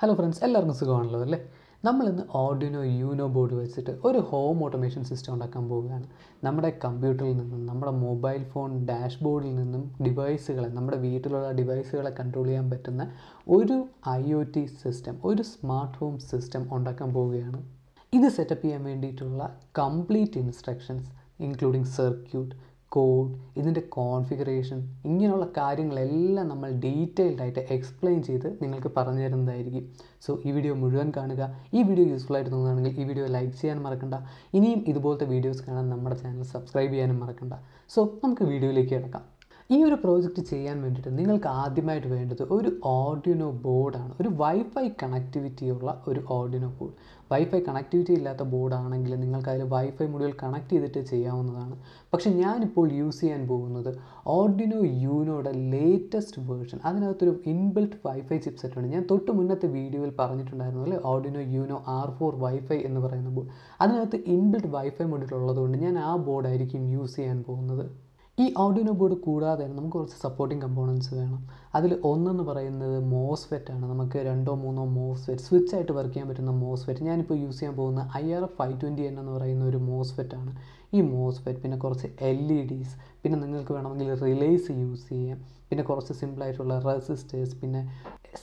Hello friends എല്ലാവർക്കും സുഖമാണല്ലോ അല്ലേ നമ്മളിന്ന് ഓർഡിനോ യൂനോ ബോർഡ് വെച്ചിട്ട് ഒരു ഹോം ഓട്ടോമേഷൻ സിസ്റ്റം ഉണ്ടാക്കാൻ പോവുകയാണ് നമ്മുടെ കമ്പ്യൂട്ടറിൽ നിന്നും നമ്മുടെ മൊബൈൽ ഫോൺ ഡാഷ്ബോർഡിൽ നിന്നും ഡിവൈസുകളെ നമ്മുടെ വീട്ടിലുള്ള ഡിവൈസുകളെ കൺട്രോൾ ചെയ്യാൻ പറ്റുന്ന ഒരു ഐ ഒ ടി സിസ്റ്റം ഒരു സ്മാർട്ട് ഹോം സിസ്റ്റം ഉണ്ടാക്കാൻ പോവുകയാണ് ഇത് സെറ്റപ്പ് ചെയ്യാൻ വേണ്ടിയിട്ടുള്ള complete instructions including circuit code ഇതിൻ്റെ കോൺഫിഗറേഷൻ ഇങ്ങനെയുള്ള കാര്യങ്ങളെല്ലാം നമ്മൾ ഡീറ്റെയിൽഡ് ആയിട്ട് എക്സ്പ്ലെയിൻ ചെയ്ത് നിങ്ങൾക്ക് പറഞ്ഞു തരുന്നതായിരിക്കും സോ ഈ വീഡിയോ മുഴുവൻ കാണുക ഈ വീഡിയോ യൂസ്ഫുൾ ആയിട്ട് തോന്നുകയാണെങ്കിൽ ഈ വീഡിയോ ലൈക്ക് ചെയ്യാൻ മറക്കണ്ട ഇനിയും ഇതുപോലത്തെ വീഡിയോസ് കാണാൻ നമ്മുടെ ചാനൽ സബ്സ്ക്രൈബ് ചെയ്യാനും മറക്കണ്ട സോ നമുക്ക് വീഡിയോയിലേക്ക് കിടക്കാം ഈ ഒരു പ്രോജക്റ്റ് ചെയ്യാൻ വേണ്ടിയിട്ട് നിങ്ങൾക്ക് ആദ്യമായിട്ട് വേണ്ടത് ഒരു ഓഡിയോ ബോർഡാണ് ഒരു വൈഫൈ കണക്ടിവിറ്റി ഉള്ള ഒരു ഓഡിയോ ബോർഡ് വൈഫൈ കണക്ടിവിറ്റി ഇല്ലാത്ത ബോർഡാണെങ്കിൽ നിങ്ങൾക്ക് അതിൽ വൈഫൈ മൊഡ്യൂൾ കണക്ട് ചെയ്തിട്ട് ചെയ്യാവുന്നതാണ് പക്ഷേ ഞാനിപ്പോൾ യൂസ് ചെയ്യാൻ പോകുന്നത് ഓർഡിനോ യൂനോയുടെ ലേറ്റസ്റ്റ് വേർഷൻ അതിനകത്തൊരു ഇൻബിൽറ്റ് വൈഫൈ ചിപ്പ് ഉണ്ട് ഞാൻ തൊട്ട് മുന്നത്തെ വീഡിയോയിൽ പറഞ്ഞിട്ടുണ്ടായിരുന്നു അല്ലേ Arduino Uno R four wifi എന്ന് പറയുന്ന ബോർഡ് അതിനകത്ത് ഇൻബിൽറ്റ് വൈഫൈ മൊഡ്യൂൾ ഉള്ളതുകൊണ്ട് ഞാൻ ആ ബോർഡായിരിക്കും യൂസ് ചെയ്യാൻ പോകുന്നത് ഈ ഓഡിയോ ബോർഡ് കൂടാതെ തന്നെ നമുക്ക് കുറച്ച് സപ്പോർട്ടിങ് കമ്പോണൻസ് വേണം അതിൽ ഒന്നെന്ന് പറയുന്നത് മോസ്ഫെറ്റ് ആണ് നമുക്ക് രണ്ടോ മൂന്നോ മോസ്ഫെറ്റ് സ്വിച്ച് ആയിട്ട് വർക്ക് ചെയ്യാൻ പറ്റുന്ന മോസ്ഫെറ്റ് ഞാനിപ്പോൾ യൂസ് ചെയ്യാൻ പോകുന്ന I R F five twenty N എന്ന് പറയുന്ന ഒരു മോസ്ഫെറ്റ് ആണ് ഈ മോസ്ഫെറ്റ് പിന്നെ കുറച്ച് എൽ ഇ ഡിസ് പിന്നെ നിങ്ങൾക്ക് വേണമെങ്കിൽ റിലേസ് യൂസ് ചെയ്യാം പിന്നെ കുറച്ച് സിമ്പിളായിട്ടുള്ള റെസിസ്റ്റേഴ്സ് പിന്നെ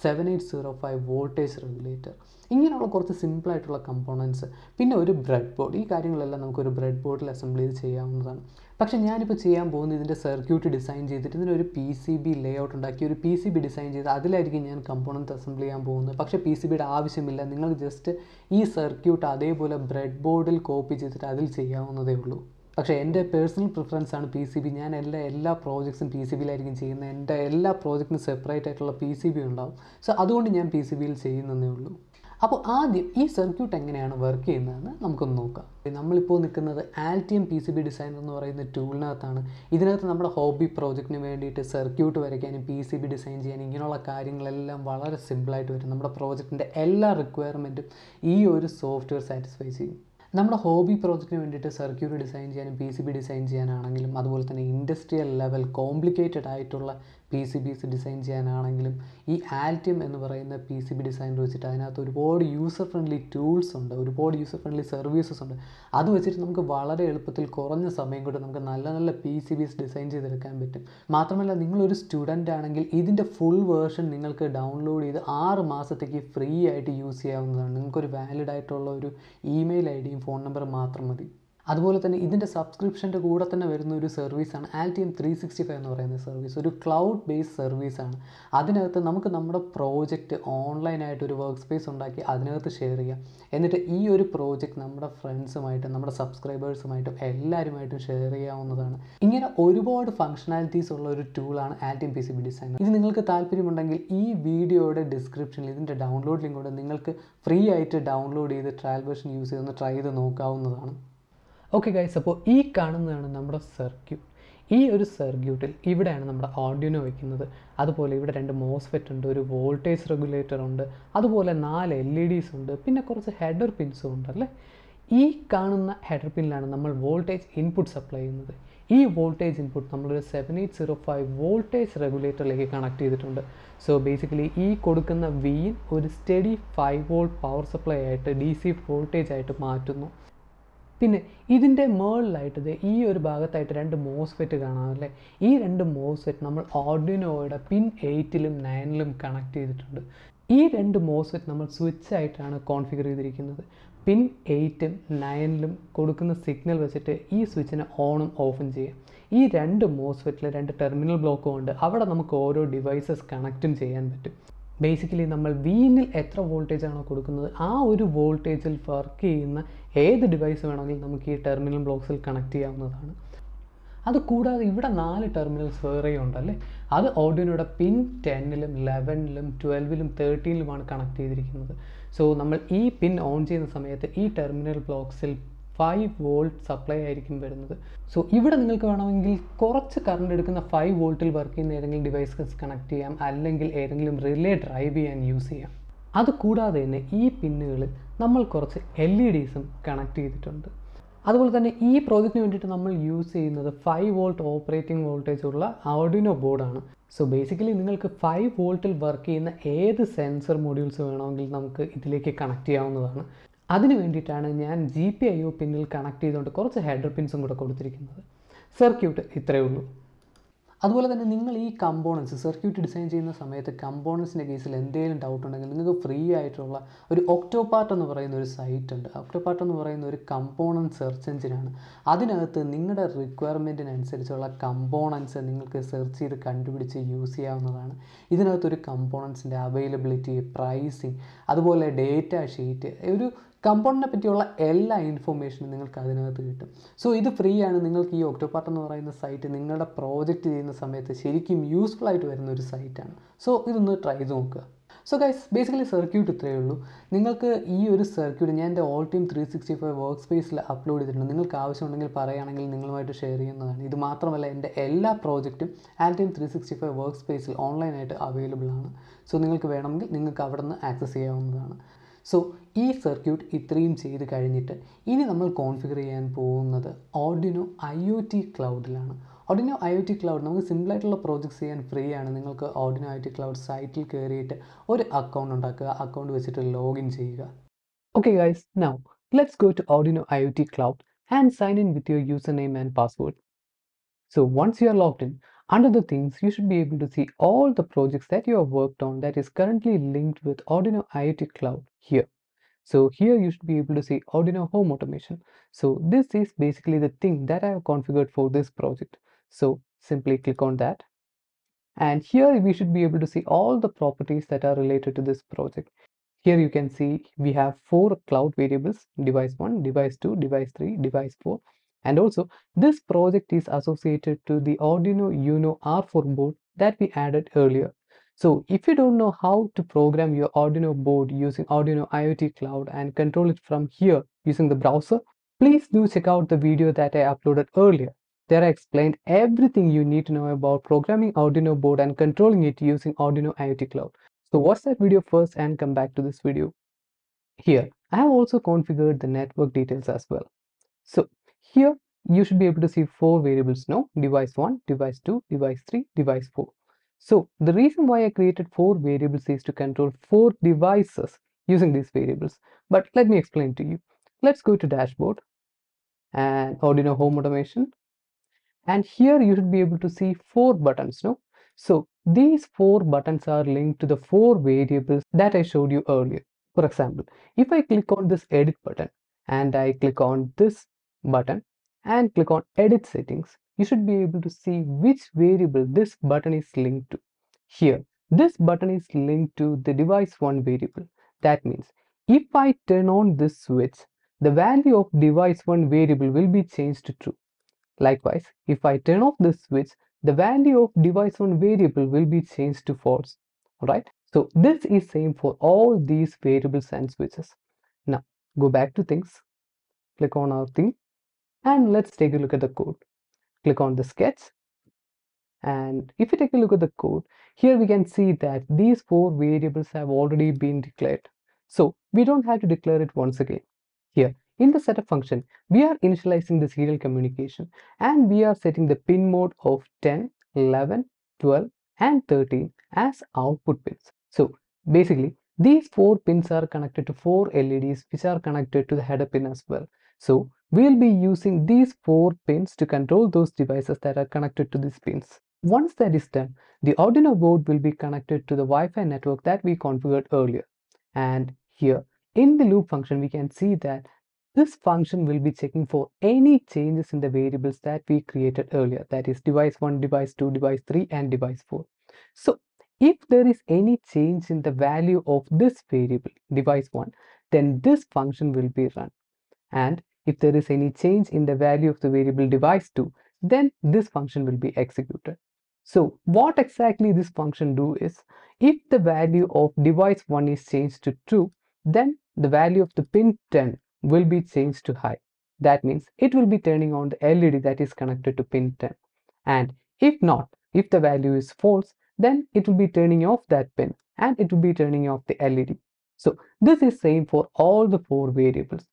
seven eight zero five voltage regulator ഇങ്ങനെയുള്ള കുറച്ച് സിമ്പിളായിട്ടുള്ള കമ്പോണൻസ് പിന്നെ ഒരു ബ്രെഡ് ബോർഡ് ഈ കാര്യങ്ങളെല്ലാം നമുക്കൊരു ബ്രെഡ് ബോർഡിൽ അസംബ്ലി ചെയ്യാവുന്നതാണ് പക്ഷേ ഞാനിപ്പോൾ ചെയ്യാൻ പോകുന്ന ഇതിൻ്റെ സർക്യൂട്ട് ഡിസൈൻ ചെയ്തിട്ട് ഇതിനൊരു P C B layout ഉണ്ടാക്കി ഒരു പി സി ബി ഡിസൈൻ ചെയ്ത് അതിലായിരിക്കും ഞാൻ കമ്പോണൻസ് അസംബിൾ ചെയ്യാൻ പോകുന്നത് പക്ഷേ പി സി ബിയുടെ ആവശ്യമില്ല നിങ്ങൾ ജസ്റ്റ് ഈ സർക്യൂട്ട് അതേപോലെ ബ്രെഡ് ബോർഡിൽ കോപ്പി ചെയ്തിട്ട് അതിൽ ചെയ്യാവുന്നതേ ഉള്ളൂ പക്ഷേ എൻ്റെ പേഴ്സണൽ പ്രിഫറൻസ് ആണ് പി സി ബി ഞാൻ എല്ലാ എല്ലാ പ്രോജക്ട്സും പി സി ബിയിലായിരിക്കും ചെയ്യുന്നത് എൻ്റെ എല്ലാ പ്രോജക്റ്റിനും സെപ്പറേറ്റ് ആയിട്ടുള്ള പി സി ബി ഉണ്ടാവും സോ അതുകൊണ്ട് ഞാൻ പി സി ബിയിൽ ചെയ്യുന്നതേ ഉള്ളൂ അപ്പോൾ ആദ്യം ഈ സർക്യൂട്ട് എങ്ങനെയാണ് വർക്ക് ചെയ്യുന്നതെന്ന് നമുക്കൊന്ന് നോക്കാം നമ്മളിപ്പോൾ നിൽക്കുന്നത് Altium P C B design എന്ന് പറയുന്ന ടൂളിനകത്താണ് ഇതിനകത്ത് നമ്മുടെ ഹോബി പ്രോജക്റ്റിന് വേണ്ടിയിട്ട് സർക്യൂട്ട് വരയ്ക്കാനും പി സി ബി ഡിസൈൻ ചെയ്യാനും ഇങ്ങനെയുള്ള കാര്യങ്ങളെല്ലാം വളരെ സിമ്പിളായിട്ട് വരും നമ്മുടെ പ്രോജക്റ്റിൻ്റെ എല്ലാ റിക്വയർമെൻറ്റും ഈ ഒരു സോഫ്റ്റ്വെയർ സാറ്റിസ്ഫൈ ചെയ്യും നമ്മുടെ ഹോബി പ്രോജക്റ്റിന് വേണ്ടിയിട്ട് സർക്യൂട്ട് ഡിസൈൻ ചെയ്യാനും പി സി ബി ഡിസൈൻ ചെയ്യാനാണെങ്കിലും അതുപോലെ തന്നെ ഇൻഡസ്ട്രിയൽ ലെവൽ കോംപ്ലിക്കേറ്റഡ് ആയിട്ടുള്ള പി സി ബിസ് ഡിസൈൻ ചെയ്യാനാണെങ്കിലും ഈ ആൽറ്റിയം എന്ന് പറയുന്ന പി സി ബി ഡിസൈൻ വെച്ചിട്ട് അതിനകത്ത് ഒരുപാട് യൂസർ ഫ്രണ്ട്ലി ടൂൾസ് ഉണ്ട് ഒരുപാട് യൂസർ ഫ്രണ്ട്ലി സർവീസസ് ഉണ്ട് അത് വെച്ചിട്ട് നമുക്ക് വളരെ എളുപ്പത്തിൽ കുറഞ്ഞ സമയം കൊണ്ട് നമുക്ക് നല്ല നല്ല പി സി ബിസ് ഡിസൈൻ ചെയ്തെടുക്കാൻ പറ്റും മാത്രമല്ല നിങ്ങളൊരു സ്റ്റുഡൻ്റ് ആണെങ്കിൽ ഇതിൻ്റെ ഫുൾ വേർഷൻ നിങ്ങൾക്ക് ഡൗൺലോഡ് ചെയ്ത് ആറ് മാസത്തേക്ക് ഫ്രീ ആയിട്ട് യൂസ് ചെയ്യാവുന്നതാണ് നിങ്ങൾക്കൊരു വാലിഡ് ആയിട്ടുള്ള ഒരു ഇമെയിൽ ഐ ഡിയും ഫോൺ നമ്പർ മാത്രം മതി അതുപോലെ തന്നെ ഇതിൻ്റെ സബ്സ്ക്രിപ്ഷൻ്റെ കൂടെ തന്നെ വരുന്ന ഒരു സർവീസാണ് ആൽറ്റിയം ത്രീ സിക്സ്റ്റി ഫൈവ് എന്ന് പറയുന്ന സർവീസ് ഒരു ക്ലൗഡ് ബേസ്ഡ് സർവീസാണ് അതിനകത്ത് നമുക്ക് നമ്മുടെ പ്രോജക്റ്റ് ഓൺലൈനായിട്ട് ഒരു വർക്ക് സ്പേസ് ഉണ്ടാക്കി അതിനകത്ത് ഷെയർ ചെയ്യാം എന്നിട്ട് ഈ ഒരു പ്രോജക്റ്റ് നമ്മുടെ ഫ്രണ്ട്സുമായിട്ടും നമ്മുടെ സബ്സ്ക്രൈബേഴ്സുമായിട്ടും എല്ലാവരുമായിട്ടും ഷെയർ ചെയ്യാവുന്നതാണ് ഇങ്ങനെ ഒരുപാട് ഫംഗ്ഷനാലിറ്റീസ് ഉള്ള ഒരു ടൂളാണ് Altium P C B design ഇത് നിങ്ങൾക്ക് താല്പര്യമുണ്ടെങ്കിൽ ഈ വീഡിയോയുടെ ഡിസ്ക്രിപ്ഷനിൽ ഇതിൻ്റെ ഡൗൺലോഡ് ലിങ്കോടെ നിങ്ങൾക്ക് ഫ്രീ ആയിട്ട് ഡൗൺലോഡ് ചെയ്ത് ട്രയൽ വെർഷൻ യൂസ് ചെയ്തൊന്ന് ട്രൈ ചെയ്ത് നോക്കാവുന്നതാണ് ഓക്കെ ഗൈസ് അപ്പോൾ ഈ കാണുന്നതാണ് നമ്മുടെ സർക്യൂട്ട് ഈ ഒരു സർക്യൂട്ടിൽ ഇവിടെയാണ് നമ്മുടെ ഓഡിയോനോ വയ്ക്കുന്നത് അതുപോലെ ഇവിടെ രണ്ട് മോസ്ഫെറ്റ് ഉണ്ട് ഒരു വോൾട്ടേജ് റെഗുലേറ്റർ ഉണ്ട് അതുപോലെ നാല് എൽ ഇ ഡീസ് ഉണ്ട് പിന്നെ കുറച്ച് ഹെഡർ പിൻസും ഉണ്ട് അല്ലേ ഈ കാണുന്ന ഹെഡർ പിന്നിലാണ് നമ്മൾ വോൾട്ടേജ് ഇൻപുട്ട് സപ്ലൈ ചെയ്യുന്നത് ഈ വോൾട്ടേജ് ഇൻപുട്ട് നമ്മളൊരു seven eight zero five voltage റെഗുലേറ്ററിലേക്ക് കണക്ട് ചെയ്തിട്ടുണ്ട് സോ ബേസിക്കലി ഈ കൊടുക്കുന്ന വിയിൻ ഒരു steady five volt power supply ആയിട്ട് ഡി സി വോൾട്ടേജ് ആയിട്ട് മാറ്റുന്നു പിന്നെ ഇതിൻ്റെ മേളിലായിട്ട് ഈ ഒരു ഭാഗത്തായിട്ട് രണ്ട് മോസ്ഫെറ്റ് കാണാമല്ലേ ഈ രണ്ട് മോസ്ഫെറ്റ് നമ്മൾ ഓർഡിനോയുടെ പിൻ എയ്റ്റിലും നയനിലും കണക്ട് ചെയ്തിട്ടുണ്ട് ഈ രണ്ട് മോസ്ഫെറ്റ് നമ്മൾ സ്വിച്ച് ആയിട്ടാണ് കോൺഫിഗർ ചെയ്തിരിക്കുന്നത് പിൻ എയ്റ്റും നയനിലും കൊടുക്കുന്ന സിഗ്നൽ വെച്ചിട്ട് ഈ സ്വിച്ചിനെ ഓണും ഓഫും ചെയ്യാം ഈ രണ്ട് മോസ്ഫെറ്റിലെ രണ്ട് ടെർമിനൽ ബ്ലോക്കും ഉണ്ട് അവിടെ നമുക്ക് ഓരോ ഡിവൈസസ് കണക്റ്റും ചെയ്യാൻ പറ്റും ബേസിക്കലി നമ്മൾ വീനിൽ എത്ര വോൾട്ടേജ് ആണോ കൊടുക്കുന്നത് ആ ഒരു വോൾട്ടേജിൽ വർക്ക് ചെയ്യുന്ന ഏത് ഡിവൈസ് വേണമെങ്കിലും നമുക്ക് ഈ ടെർമിനൽ ബ്ലോക്സിൽ കണക്ട് ചെയ്യാവുന്നതാണ് അത് കൂടാതെ ഇവിടെ നാല് ടെർമിനൽസ് വേറെ ഉണ്ടല്ലേ അത് ഓഡിയോയുടെ പിൻ ടെന്നിലും ലെവനിലും ട്വൽവിലും തേർട്ടീനിലുമാണ് കണക്ട് ചെയ്തിരിക്കുന്നത് സോ നമ്മൾ ഈ പിൻ ഓൺ ചെയ്യുന്ന സമയത്ത് ഈ ടെർമിനൽ ബ്ലോക്സിൽ ഫൈവ് വോൾട്ട് സപ്ലൈ ആയിരിക്കും വരുന്നത് സോ ഇവിടെ നിങ്ങൾക്ക് വേണമെങ്കിൽ കുറച്ച് കറണ്ട് എടുക്കുന്ന ഫൈവ് വോൾട്ടിൽ വർക്ക് ചെയ്യുന്ന ഏതെങ്കിലും ഡിവൈസസ് കണക്ട് ചെയ്യാം അല്ലെങ്കിൽ ഏതെങ്കിലും റിലേ ഡ്രൈവ് ചെയ്യാൻ യൂസ് ചെയ്യാം കൂടാതെ തന്നെ ഈ പിന്നുകളിൽ നമ്മൾ കുറച്ച് എൽ ഇ ഡിസും കണക്ട് ചെയ്തിട്ടുണ്ട് അതുപോലെ തന്നെ ഈ പ്രോജക്റ്റിന് വേണ്ടിയിട്ട് നമ്മൾ യൂസ് ചെയ്യുന്നത് ഫൈവ് വോൾട്ട് ഓപ്പറേറ്റിംഗ് വോൾട്ടേജ് ഉള്ള ഔഡിനോ ബോർഡാണ് സോ ബേസിക്കലി നിങ്ങൾക്ക് ഫൈവ് വോൾട്ടിൽ വർക്ക് ചെയ്യുന്ന ഏത് സെൻസർ മൊഡ്യൂൾസ് വേണമെങ്കിൽ നമുക്ക് ഇതിലേക്ക് കണക്ട് ചെയ്യാവുന്നതാണ് അതിന് വേണ്ടിയിട്ടാണ് ഞാൻ ജി പി ഐ ഒ പിന്നിൽ കണക്ട് ചെയ്തുകൊണ്ട് കുറച്ച് ഹെഡർ പിൻസും കൂടെ കൊടുത്തിരിക്കുന്നത് സർക്യൂട്ട് ഇത്രയേ ഉള്ളൂ അതുപോലെ തന്നെ നിങ്ങൾ ഈ കമ്പോണൻസ് സർക്യൂട്ട് ഡിസൈൻ ചെയ്യുന്ന സമയത്ത് കമ്പോണൻസിൻ്റെ കേസിൽ എന്തെങ്കിലും ഡൗട്ട് ഉണ്ടെങ്കിൽ നിങ്ങൾക്ക് ഫ്രീ ആയിട്ടുള്ള ഒരു ഒക്ടോപാർട്ട് എന്ന് പറയുന്ന ഒരു സൈറ്റ് ഉണ്ട് ഒക്ടോപാർട്ട് എന്ന് പറയുന്ന ഒരു കമ്പോണൻസ് സെർച്ച് എഞ്ചിനാണ് അതിനകത്ത് നിങ്ങളുടെ റിക്വയർമെൻറ്റിനനുസരിച്ചുള്ള കമ്പോണൻസ് നിങ്ങൾക്ക് സെർച്ച് ചെയ്ത് കണ്ടുപിടിച്ച് യൂസ് ചെയ്യാവുന്നതാണ് ഇതിനകത്ത് ഒരു കമ്പോണൻസിൻ്റെ അവൈലബിലിറ്റി പ്രൈസിങ് അതുപോലെ ഡേറ്റ ഷീറ്റ് ഒരു കമ്പൗണ്ടിനെ പറ്റിയുള്ള എല്ലാ ഇൻഫോർമേഷനും നിങ്ങൾക്ക് അതിനകത്ത് കിട്ടും സോ ഇത് ഫ്രീ ആണ് നിങ്ങൾക്ക് ഈ ഒക്ടോപാർട്ട് എന്ന് പറയുന്ന സൈറ്റ് നിങ്ങളുടെ പ്രോജക്റ്റ് ചെയ്യുന്ന സമയത്ത് ശരിക്കും യൂസ്ഫുൾ ആയിട്ട് വരുന്ന ഒരു സൈറ്റാണ് സോ ഇതൊന്ന് ട്രൈ ചെയ്ത് നോക്കുക സോ ഗൈസ് ബേസിക്കലി സർക്യൂട്ട് ഇത്രയേ ഉള്ളൂ നിങ്ങൾക്ക് ഈ ഒരു സർക്യൂട്ട് ഞാൻ എൻ്റെ Altium three sixty five work സ്പേസിൽ അപ്ലോഡ് ചെയ്തിട്ടുണ്ട് നിങ്ങൾക്ക് ആവശ്യമുണ്ടെങ്കിൽ പറയുകയാണെങ്കിൽ നിങ്ങളുമായിട്ട് ഷെയർ ചെയ്യുന്നതാണ് ഇത് മാത്രമല്ല എൻ്റെ എല്ലാ പ്രോജക്റ്റും Altium three sixty five work സ്പേസിൽ ഓൺലൈനായിട്ട് അവൈലബിൾ ആണ് സോ നിങ്ങൾക്ക് വേണമെങ്കിൽ നിങ്ങൾക്ക് അവിടെ നിന്ന് ആക്സസ് ചെയ്യാവുന്നതാണ് സോ ഈ സർക്യൂട്ട് ഇത്രയും ചെയ്ത് കഴിഞ്ഞിട്ട് ഇനി നമ്മൾ കോൺഫിഗർ ചെയ്യാൻ പോകുന്നത് ഓഡിനോ ഐ ഒ ടി ക്ലൗഡിലാണ് ഓർഡിനോ ഐ ടി ക്ലൗഡ് നമുക്ക് സിമ്പിളായിട്ടുള്ള പ്രോജക്ട്സ് ചെയ്യാൻ ഫ്രീ ആണ് നിങ്ങൾക്ക് ഓർഡിനോ ഐ ടി ക്ലൗഡ് സൈറ്റിൽ കയറിയിട്ട് ഒരു അക്കൗണ്ട് ഉണ്ടാക്കുക അക്കൗണ്ട് വെച്ചിട്ട് ലോഗിൻ ചെയ്യുക okay guys now let's go to Arduino to T cloud and sign in with your user name and password so once you are logged in Under the things, you should be able to see all the projects that you have worked on that is currently linked with Arduino IoT Cloud here. So here you should be able to see Arduino Home Automation. So this is basically the thing that I have configured for this project. So simply click on that. And here we should be able to see all the properties that are related to this project. Here you can see we have four cloud variables, device 1, device 2, device 3, device 4. And also this project is associated to the Arduino Uno R4 board that we added earlier. So if you don't know how to program your Arduino board using Arduino IoT Cloud and control it from here using the browser, please do check out the video that I uploaded earlier. There I explained everything you need to know about programming Arduino board and controlling it using Arduino IoT Cloud. So watch that video first and come back to this video. Here, I have also configured the network details as well. So here you should be able to see four variables now, device 1, device 2, device 3, device 4. So the reason why I created four variables is to control four devices using these variables. But let me explain to you. Let's go to dashboard and Arduino home automation and here you should be able to see four buttons no so these four buttons are linked to the four variables that I showed you earlier for example if I click on this edit button and I click on this button and click on edit settings you should be able to see which variable this button is linked to here this button is linked to the device one variable that means if I turn on this switch the value of device1 variable will be changed to true. Likewise, if I turn off this switch, the value of device on variable will be changed to false. Alright, so this is same for all these variables and switches. Now, go back to things, click on our thing, and let's take a look at the code. Click on the sketch, and if you take a look at the code, here we can see that these four variables have already been declared. So we don't have to declare it once again. Here, in the setup function, we are initializing the serial communication and we are setting the pin mode of 10, 11, 12 and 13 as output pins. So basically these four pins are connected to four LEDs which are connected to the header pin as well. So we'll be using these four pins to control those devices that are connected to these pins. Once that is done, the Arduino board will be connected to the Wi-Fi network that we configured earlier. And here in the loop function, we can see that this function will be checking for any changes in the variables that we created earlier, that is device 1, device 2, device 3 and device 4. So if there is any change in the value of this variable, device 1, then this function will be run. And if there is any change in the value of the variable device 2, then this function will be executed. So what exactly this function do is, if the value of device 1 is changed to 2, then the value of the pin 10 will be changed to high. That means it will be turning on the LED that is connected to pin 10. And if not, if the value is false, then it will be turning off that pin and it will be turning off the LED. So this is same for all the four variables.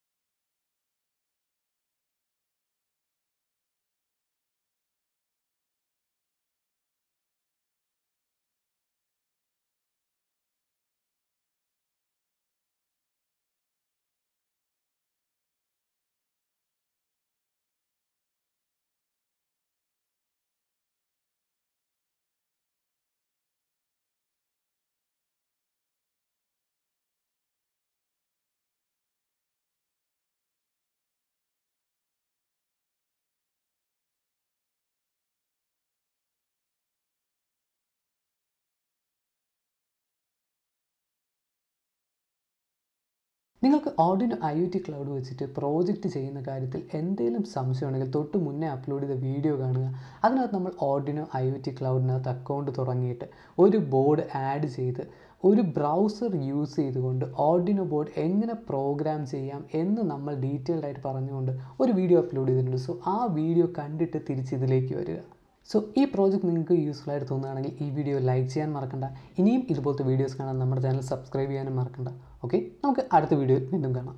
നിങ്ങൾക്ക് Arduino I T cloud വെച്ചിട്ട് project ചെയ്യുന്ന കാര്യത്തിൽ എന്തെങ്കിലും സംശയമുണ്ടെങ്കിൽ തൊട്ട് മുന്നേ upload ചെയ്ത video കാണുക അതിനകത്ത് നമ്മൾ ഓർഡിനോ ഐ ഒ ടി ക്ലൗഡിനകത്ത് അക്കൗണ്ട് തുടങ്ങിയിട്ട് ഒരു ബോർഡ് ആഡ് ചെയ്ത് ഒരു ബ്രൗസർ യൂസ് ചെയ്തുകൊണ്ട് ഓർഡിനോ ബോർഡ് എങ്ങനെ പ്രോഗ്രാം ചെയ്യാം എന്ന് നമ്മൾ ഡീറ്റെയിൽഡായിട്ട് ആയിട്ട് പറഞ്ഞുകൊണ്ട് ഒരു വീഡിയോ അപ്ലോഡ് ചെയ്തിട്ടുണ്ട് സോ ആ വീഡിയോ കണ്ടിട്ട് തിരിച്ചിതിലേക്ക് വരിക സോ ഈ പ്രോജക്റ്റ് നിങ്ങൾക്ക് യൂസ്ഫുൾ ആയിട്ട് തോന്നുകയാണെങ്കിൽ ഈ വീഡിയോ ലൈക്ക് ചെയ്യാൻ മറക്കണ്ട ഇനിയും ഇതുപോലത്തെ വീഡിയോസ് കാണാൻ നമ്മുടെ ചാനൽ സബ്സ്ക്രൈബ് ചെയ്യാനും മറക്കണ്ട ഓക്കെ നമുക്ക് അടുത്ത വീഡിയോയിൽ വീണ്ടും കാണാം